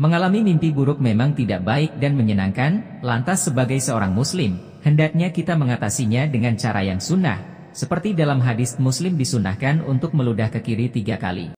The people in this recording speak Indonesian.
Mengalami mimpi buruk memang tidak baik dan menyenangkan, lantas sebagai seorang muslim, hendaknya kita mengatasinya dengan cara yang sunnah, seperti dalam hadis muslim disunahkan untuk meludah ke kiri tiga kali.